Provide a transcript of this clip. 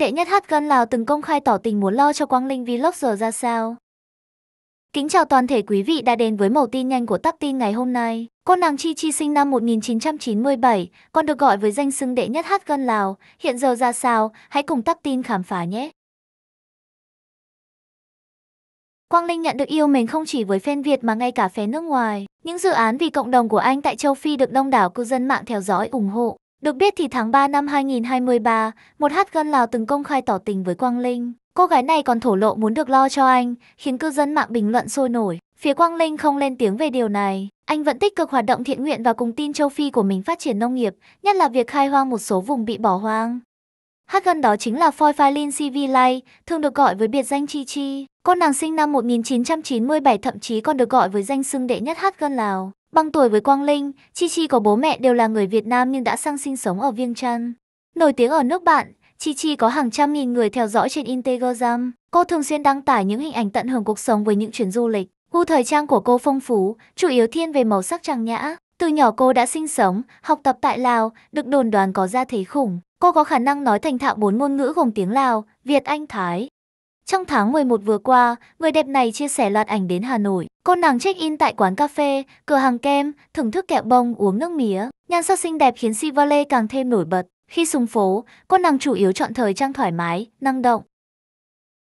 Đệ nhất hát gân Lào từng công khai tỏ tình muốn lo cho Quang Linh giờ ra sao. Kính chào toàn thể quý vị đã đến với màu tin nhanh của Tắc Tin ngày hôm nay. Cô nàng Chi Chi sinh năm 1997, còn được gọi với danh xưng đệ nhất hát gân Lào. Hiện giờ ra sao, hãy cùng Tắc Tin khám phá nhé. Quang Linh nhận được yêu mến không chỉ với fan Việt mà ngay cả fan nước ngoài. Những dự án vì cộng đồng của anh tại châu Phi được đông đảo cư dân mạng theo dõi ủng hộ. Được biết thì tháng 3 năm 2023, một hát gân Lào từng công khai tỏ tình với Quang Linh. Cô gái này còn thổ lộ muốn được lo cho anh, khiến cư dân mạng bình luận sôi nổi. Phía Quang Linh không lên tiếng về điều này. Anh vẫn tích cực hoạt động thiện nguyện và cùng tin châu Phi của mình phát triển nông nghiệp, nhất là việc khai hoang một số vùng bị bỏ hoang. Hát gân đó chính là Foy Phai CV Lai, thường được gọi với biệt danh Chi Chi. Cô nàng sinh năm 1997 thậm chí còn được gọi với danh xưng đệ nhất hát gân Lào. Bằng tuổi với Quang Linh, Chi Chi có bố mẹ đều là người Việt Nam nhưng đã sang sinh sống ở Viêng Chăn. Nổi tiếng ở nước bạn, Chi Chi có hàng trăm nghìn người theo dõi trên Instagram. Cô thường xuyên đăng tải những hình ảnh tận hưởng cuộc sống với những chuyến du lịch. Gu thời trang của cô phong phú, chủ yếu thiên về màu sắc trang nhã. Từ nhỏ cô đã sinh sống, học tập tại Lào, được đồn đoán có gia thế khủng. Cô có khả năng nói thành thạo bốn ngôn ngữ gồm tiếng Lào, Việt, Anh, Thái. Trong tháng 11 vừa qua, người đẹp này chia sẻ loạt ảnh đến Hà Nội. Cô nàng check-in tại quán cà phê, cửa hàng kem, thưởng thức kẹo bông, uống nước mía. Nhan sắc xinh đẹp khiến Si càng thêm nổi bật. Khi xuống phố, cô nàng chủ yếu chọn thời trang thoải mái, năng động.